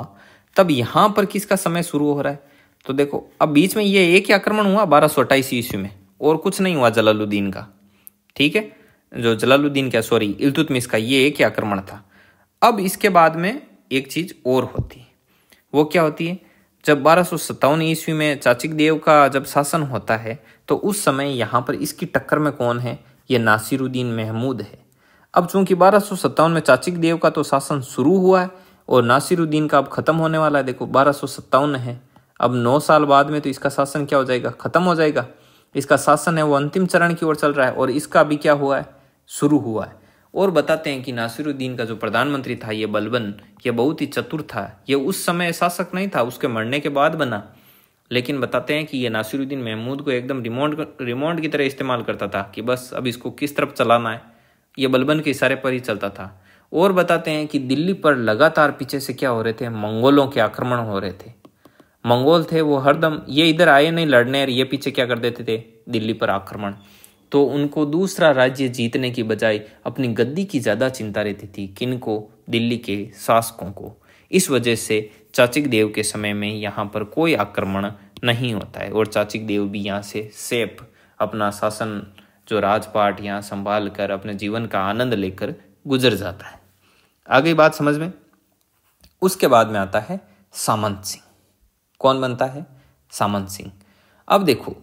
तब यहां पर किसका समय शुरू हो रहा है तो देखो अब बीच में ये एक ही आक्रमण हुआ बारह सौ अट्ठाईस ईस्वी में और कुछ नहीं हुआ जलालुद्दीन का ठीक है जो जलालुद्दीन का सॉरी इलतुतमिस का ये एक ही आक्रमण था अब इसके बाद में एक चीज़ और होती है वो क्या होती है जब बारह सौ ईस्वी में चाचिक देव का जब शासन होता है तो उस समय यहाँ पर इसकी टक्कर में कौन है ये नासिरुद्दीन महमूद है अब चूंकि बारह सौ में चाचिक देव का तो शासन शुरू हुआ है और नासिरुद्दीन का अब ख़त्म होने वाला है देखो बारह सौ है अब नौ साल बाद में तो इसका शासन क्या हो जाएगा खत्म हो जाएगा इसका शासन है वो अंतिम चरण की ओर चल रहा है और इसका भी क्या हुआ है शुरू हुआ है और बताते हैं कि नासिरुद्दीन का जो प्रधानमंत्री था ये बलबन ये बहुत ही चतुर था ये उस समय शासक नहीं था उसके मरने के बाद बना लेकिन बताते हैं कि ये नासिरुद्दीन महमूद को एकदम रिमोट रिमोट की तरह इस्तेमाल करता था कि बस अब इसको किस तरफ चलाना है ये बलबन के इशारे पर ही चलता था और बताते हैं कि दिल्ली पर लगातार पीछे से क्या हो रहे थे मंगोलों के आक्रमण हो रहे थे मंगोल थे वो हरदम ये इधर आए नहीं लड़ने और ये पीछे क्या कर देते थे दिल्ली पर आक्रमण तो उनको दूसरा राज्य जीतने की बजाय अपनी गद्दी की ज़्यादा चिंता रहती थी किन को दिल्ली के शासकों को इस वजह से चाचिक देव के समय में यहाँ पर कोई आक्रमण नहीं होता है और चाचिक देव भी यहाँ से सेफ अपना शासन जो राजपाट यहाँ संभाल कर अपने जीवन का आनंद लेकर गुजर जाता है आगे बात समझ में उसके बाद में आता है सामंत सिंह कौन बनता है सामंत सिंह अब देखो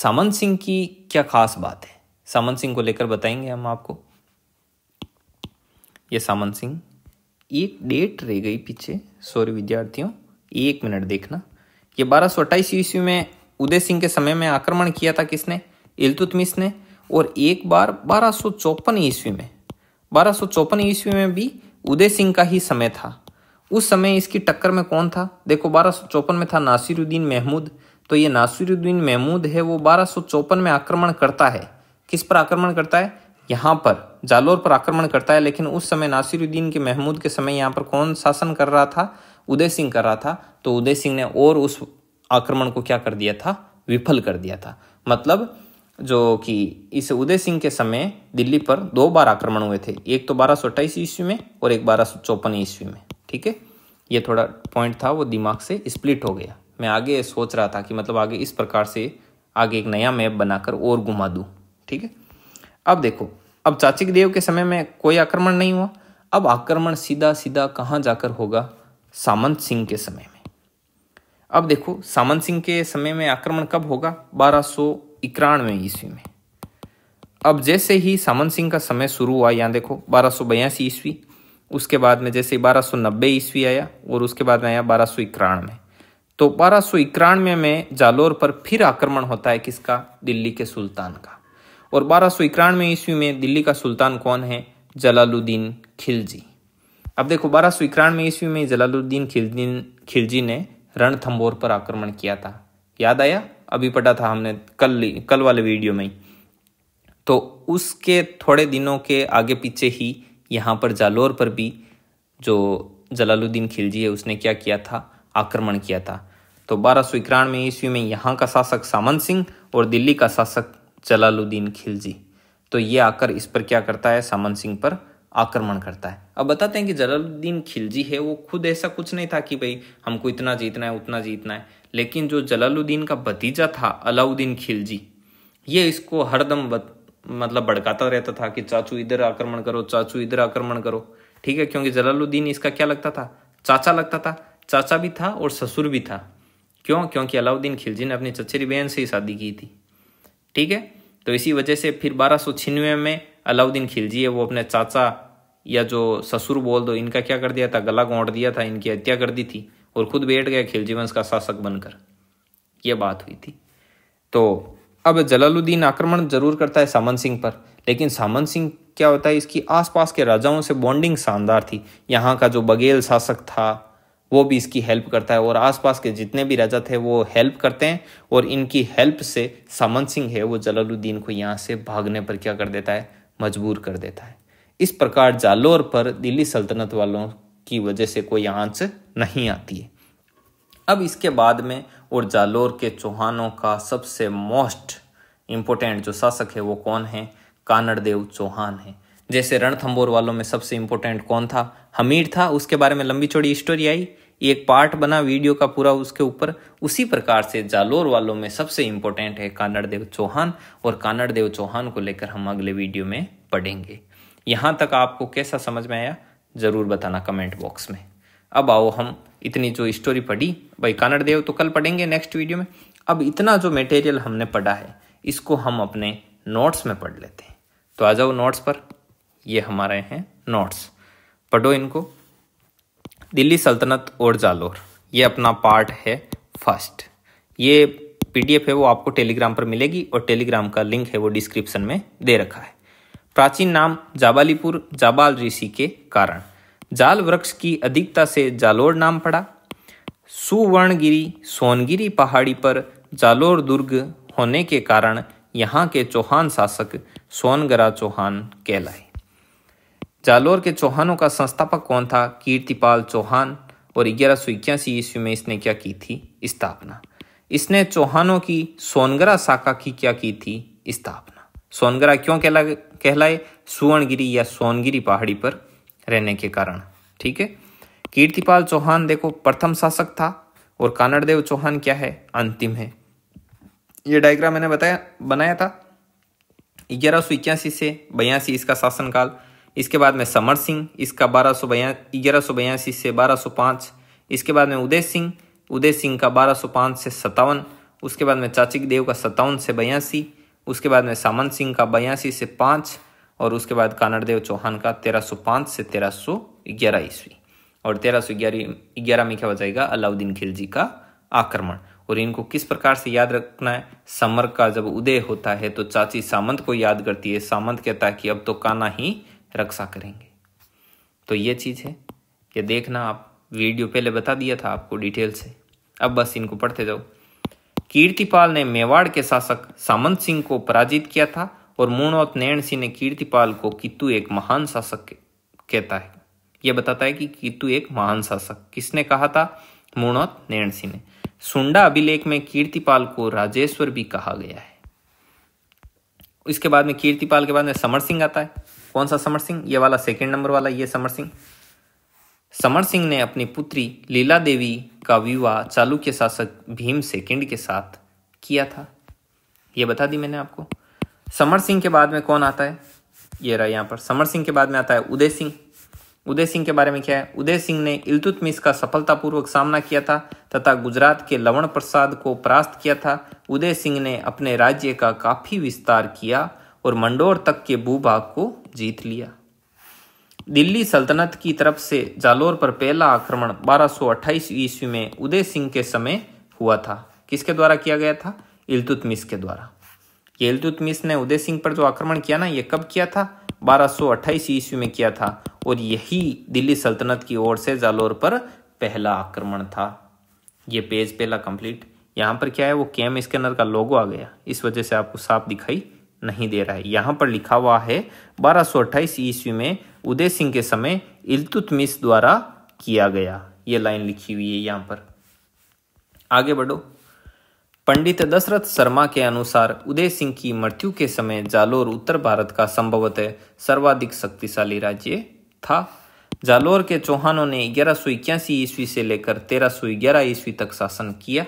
सामंत सिंह की क्या खास बात है सामंत सिंह को लेकर बताएंगे हम आपको ये सामंत सिंह एक डेट रह गई पीछे सॉरी विद्यार्थियों एक मिनट देखना ये बारह सौ अट्ठाईस ईस्वी में उदय सिंह के समय में आक्रमण किया था किसने इलतुतमिस ने और एक बार बारह सौ चौपन ईस्वी में बारह सौ चौपन ईस्वी में भी उदय सिंह का ही समय था उस समय इसकी टक्कर में कौन था देखो बारह में था नासिरुद्दीन महमूद तो ये नासिरुद्दीन महमूद है वो बारह में आक्रमण करता है किस पर आक्रमण करता है यहाँ पर जालोर पर आक्रमण करता है लेकिन उस समय नासिरुद्दीन के महमूद के समय यहाँ पर कौन शासन कर रहा था उदय सिंह कर रहा था तो उदय सिंह ने और उस आक्रमण को क्या कर दिया था विफल कर दिया था मतलब जो कि इस उदय सिंह के समय दिल्ली पर दो बार आक्रमण हुए थे एक तो बारह ईस्वी में और एक बारह ईस्वी में ठीक है ये थोड़ा पॉइंट था वो दिमाग से स्प्लिट हो गया मैं आगे सोच रहा था कि मतलब आगे इस प्रकार से आगे एक नया मैप बनाकर और घुमा दूँ ठीक है अब देखो अब चाचिक देव के समय में कोई आक्रमण नहीं हुआ अब आक्रमण सीधा सीधा कहाँ जाकर होगा सामंत सिंह के समय में अब देखो सामंत सिंह के समय में आक्रमण कब होगा बारह सौ इक्यानवे ईस्वी में अब जैसे ही सामंत सिंह का समय शुरू हुआ यहाँ देखो बारह सौ बयासी ईस्वी उसके बाद में जैसे बारह सौ नब्बे ईस्वी आया और उसके बाद में आया बारह सौ इक्यानवे तो बारह सौ इक्यानवे में जालोर पर फिर आक्रमण होता है किसका दिल्ली के सुल्तान का और बारह सौ इक्यानवे ईस्वी में दिल्ली का सुल्तान कौन है जलालुद्दीन खिलजी अब देखो बारह सौ इक्यानवे ईस्वी में जलालुद्दीन खिलजी खिलजी ने रणथंबोर पर आक्रमण किया था याद आया अभी पढ़ा था हमने कल कल वाले वीडियो में तो उसके थोड़े दिनों के आगे पीछे ही यहाँ पर जालोर पर भी जो जलालुद्दीन खिलजी है उसने क्या किया था आक्रमण किया था तो बारह सौ इक्यानवे ईस्वी में यहाँ का शासक सामन सिंह और दिल्ली का शासक जलालुद्दीन खिलजी तो ये आकर इस पर क्या करता है सामंत सिंह पर आक्रमण करता है अब बताते हैं कि जलालुद्दीन खिलजी है वो खुद ऐसा कुछ नहीं था कि भाई हमको इतना जीतना है उतना जीतना है लेकिन जो जलालुद्दीन का भतीजा था अलाउद्दीन खिलजी ये इसको हरदम मतलब भड़काता रहता था कि चाचू इधर आक्रमण करो चाचू इधर आक्रमण करो ठीक है क्योंकि जलालुद्दीन इसका क्या लगता था चाचा लगता था चाचा भी था और ससुर भी था क्यों क्योंकि अलाउद्दीन खिलजी ने अपनी चचेरी बहन से ही शादी की थी ठीक है तो इसी वजह से फिर बारह में अलाउद्दीन खिलजी है वो अपने चाचा या जो ससुर बोल दो इनका क्या कर दिया था गला गौंट दिया था इनकी हत्या कर दी थी और खुद बैठ गया खिलजी वंश का शासक बनकर यह बात हुई थी तो अब जलालुद्दीन आक्रमण जरूर करता है सामन सिंह पर लेकिन सामन सिंह क्या होता है इसकी आसपास के राजाओं से बॉन्डिंग शानदार थी यहाँ का जो बघेल शासक था वो भी इसकी हेल्प करता है और आसपास के जितने भी राजा थे वो हेल्प करते हैं और इनकी हेल्प से सामन सिंह है वो जलालुद्दीन को यहाँ से भागने पर क्या कर देता है मजबूर कर देता है इस प्रकार जालोर पर दिल्ली सल्तनत वालों की वजह से कोई आंच नहीं आती है अब इसके बाद में और जालोर के चौहानों का सबसे मोस्ट इम्पोर्टेंट जो शासक है वो कौन है कानड़देव चौहान है जैसे रणथंबोर वालों में सबसे इम्पोर्टेंट कौन था हमीर था उसके बारे में लंबी चौड़ी स्टोरी आई एक पार्ट बना वीडियो का पूरा उसके ऊपर उसी प्रकार से जालोर वालों में सबसे इम्पोर्टेंट है कानड़देव चौहान और कानड़देव चौहान को लेकर हम अगले वीडियो में पढ़ेंगे यहाँ तक आपको कैसा समझ में आया ज़रूर बताना कमेंट बॉक्स में अब आओ हम इतनी जो स्टोरी पढ़ी भाई कानड़ देव तो कल पढ़ेंगे नेक्स्ट वीडियो में अब इतना जो मटेरियल हमने पढ़ा है इसको हम अपने नोट्स में पढ़ लेते हैं तो आ जाओ नोट्स पर ये हमारे हैं नोट्स पढ़ो इनको दिल्ली सल्तनत और जालोर ये अपना पार्ट है फर्स्ट ये पीडीएफ है वो आपको टेलीग्राम पर मिलेगी और टेलीग्राम का लिंक है वो डिस्क्रिप्शन में दे रखा है प्राचीन नाम जाबालीपुर जाबाल ऋषि के कारण जाल वृक्ष की अधिकता से जालोर नाम पड़ा सुवर्णगिरी सोनगिरी पहाड़ी पर जालोर दुर्ग होने के कारण यहाँ के चौहान शासक सोनगरा चौहान कहलाए जालोर के चौहानों का संस्थापक कौन था कीर्तिपाल चौहान और ग्यारह सौ इक्यासी ईस्वी में इसने क्या की थी स्थापना इसने चौहानों की सोनगरा शाखा की क्या की थी स्थापना सोनगरा क्यों कहला कहलाए सुवर्णगिरी या सोनगिरी पहाड़ी पर रहने के कारण ठीक है कीर्तिपाल चौहान देखो प्रथम शासक था और कानड़देव चौहान क्या है अंतिम है ये डायग्राम मैंने बताया बनाया था ग्यारह सौ इक्यासी से बयासी इसका शासनकाल इसके बाद में समर सिंह इसका बारह सौ बया ग्यारह सौ बयासी से बारह सौ पाँच इसके बाद में उदय सिंह उदय सिंह का बारह सौ पाँच से सत्तावन उसके बाद में चाचिक देव का सत्तावन से बयासी उसके बाद में सामन सिंह का बयासी से पाँच और उसके बाद कानड़देव चौहान का तेरह पांच से तेरह ग्यारह ईस्वी और तेरह ग्यारह में क्या हो जाएगा अलाउद्दीन खिलजी का आक्रमण और इनको किस प्रकार से याद रखना है समर का जब उदय होता है तो चाची सामंत को याद करती है सामंत कहता है कि अब तो काना ही रक्षा करेंगे तो ये चीज़ है ये देखना आप वीडियो पहले बता दिया था आपको डिटेल से अब बस इनको पढ़ते जाओ कीर्तिपाल ने मेवाड़ के शासक सामंत सिंह को पराजित किया था और मूणौत नैण सिंह ने कीर्तिपाल को कितु एक महान शासक कहता है यह बताता है कि कितु एक महान शासक किसने कहा था मूणौत नैण सिंह ने सुंडा अभिलेख में कीर्तिपाल को राजेश्वर भी कहा गया है इसके बाद में कीर्तिपाल के बाद में समर सिंह आता है कौन सा समर सिंह ये वाला सेकंड नंबर वाला ये समर सिंह समर सिंह ने अपनी पुत्री लीला देवी का विवाह चालुक्य शासक भीम सेकंड के साथ किया था यह बता दी मैंने आपको समर सिंह के बाद में कौन आता है ये रहा यहाँ पर समर सिंह के बाद में आता है उदय सिंह उदय सिंह के बारे में क्या है उदय सिंह ने इल्तुतमिश का सफलतापूर्वक सामना किया था तथा गुजरात के लवण प्रसाद को परास्त किया था उदय सिंह ने अपने राज्य का काफ़ी विस्तार किया और मंडोर तक के भूभाग को जीत लिया दिल्ली सल्तनत की तरफ से जालोर पर पहला आक्रमण 1228 ईस्वी में उदय सिंह के समय हुआ था किसके द्वारा किया गया था इल्तुतमिश के द्वारा कि ने उदय सिंह पर जो आक्रमण किया ना ये कब किया था बारह सौ ईस्वी में किया था और यही दिल्ली सल्तनत की ओर से जालोर पर पहला आक्रमण था ये पेज पहला कंप्लीट यहाँ पर क्या है वो कैम स्कैनर का लोगो आ गया इस वजह से आपको साफ दिखाई नहीं दे रहा है यहाँ पर लिखा हुआ है बारह सौ ईस्वी में उदय सिंह के समय इलतुतमिस द्वारा किया गया ये लाइन लिखी हुई है यहाँ पर आगे बढ़ो पंडित दशरथ शर्मा के अनुसार उदय सिंह की मृत्यु के समय जालोर उत्तर भारत का संभवतः सर्वाधिक शक्तिशाली राज्य था जालोर के चौहानों ने ग्यारह सौ इक्यासी ईस्वी से लेकर तेरह सौ ग्यारह ईस्वी तक शासन किया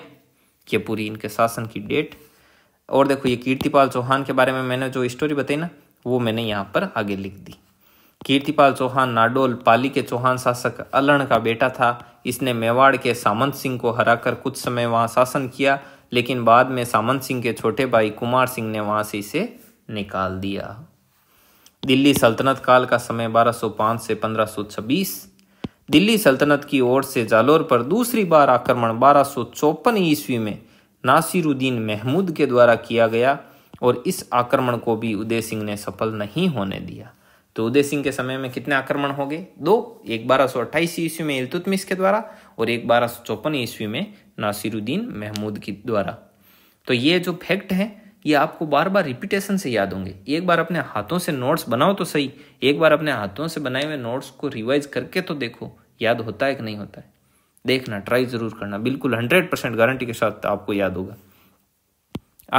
ये पूरी इनके शासन की डेट और देखो ये कीर्तिपाल चौहान के बारे में मैंने जो स्टोरी बताई ना वो मैंने यहाँ पर आगे लिख दी कीर्तिपाल चौहान नाडोल पाली के चौहान शासक अलण का बेटा था इसने मेवाड़ के सामंत सिंह को हराकर कुछ समय वहाँ शासन किया लेकिन बाद में सामंत सिंह के छोटे भाई कुमार सिंह ने वहाँ से इसे निकाल दिया दिल्ली सल्तनत काल का समय 1205 से 1526 दिल्ली सल्तनत की ओर से जालोर पर दूसरी बार आक्रमण बारह ईस्वी में नासिरुद्दीन महमूद के द्वारा किया गया और इस आक्रमण को भी उदय सिंह ने सफल नहीं होने दिया तो उदय सिंह के समय में कितने आक्रमण हो गए दो एक बारह ईस्वी में इलतुतमिस के द्वारा और एक बारह सौ चौपन ईस्वी में नासिरुद्दीन महमूद की द्वारा तो ये जो फैक्ट है ये आपको बार बार रिपीटेशन से याद होंगे एक बार अपने हाथों से नोट्स बनाओ तो सही एक बार अपने हाथों से बनाए हुए नोट्स को रिवाइज करके तो देखो याद होता है कि नहीं होता है देखना ट्राई ज़रूर करना बिल्कुल हंड्रेड परसेंट गारंटी के साथ आपको याद होगा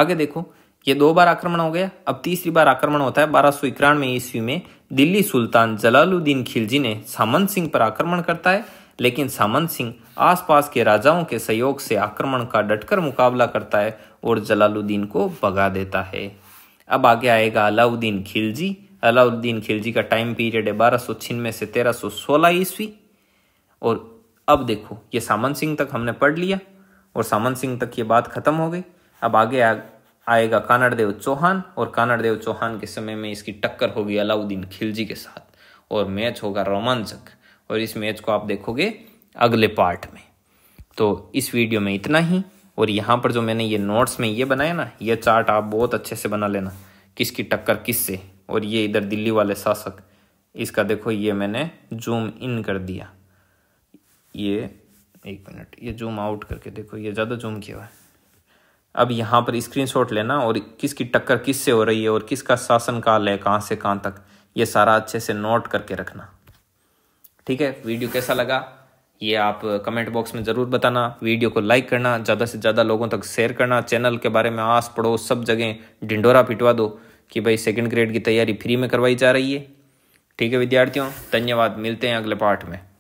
आगे देखो ये दो बार आक्रमण हो गया अब तीसरी बार आक्रमण होता है बारह सौ इक्यानवे ईस्वी में दिल्ली सुल्तान जलालुद्दीन खिलजी ने सामंत सिंह पर आक्रमण करता है लेकिन सामंत सिंह आसपास के राजाओं के सहयोग से आक्रमण का डटकर मुकाबला करता है और जलालुद्दीन को भगा देता है अब आगे आएगा अलाउद्दीन खिलजी अलाउद्दीन खिलजी का टाइम पीरियड है बारह सौ छिन्नवे से तेरह सौ सोलह ईस्वी और अब देखो ये सामंत सिंह तक हमने पढ़ लिया और सामंत सिंह तक ये बात खत्म हो गई अब आगे आ, आएगा कानड़देव चौहान और कानड़देव चौहान के समय में इसकी टक्कर होगी अलाउद्दीन खिलजी के साथ और मैच होगा रोमांचक और इस मैच को आप देखोगे अगले पार्ट में तो इस वीडियो में इतना ही और यहाँ पर जो मैंने ये नोट्स में ये बनाया ना ये चार्ट आप बहुत अच्छे से बना लेना किसकी टक्कर किससे और ये इधर दिल्ली वाले शासक इसका देखो ये मैंने जूम इन कर दिया ये एक मिनट ये जूम आउट करके देखो ये ज़्यादा जूम किया हुआ है अब यहाँ पर स्क्रीनशॉट लेना और किसकी टक्कर किससे हो रही है और किसका शासनकाल है कहाँ से कहाँ तक ये सारा अच्छे से नोट करके रखना ठीक है वीडियो कैसा लगा ये आप कमेंट बॉक्स में ज़रूर बताना वीडियो को लाइक करना ज़्यादा से ज़्यादा लोगों तक शेयर करना चैनल के बारे में आस पड़ोस सब जगह ढिंडोरा पिटवा दो कि भाई सेकंड ग्रेड की तैयारी फ्री में करवाई जा रही है ठीक है विद्यार्थियों धन्यवाद मिलते हैं अगले पार्ट में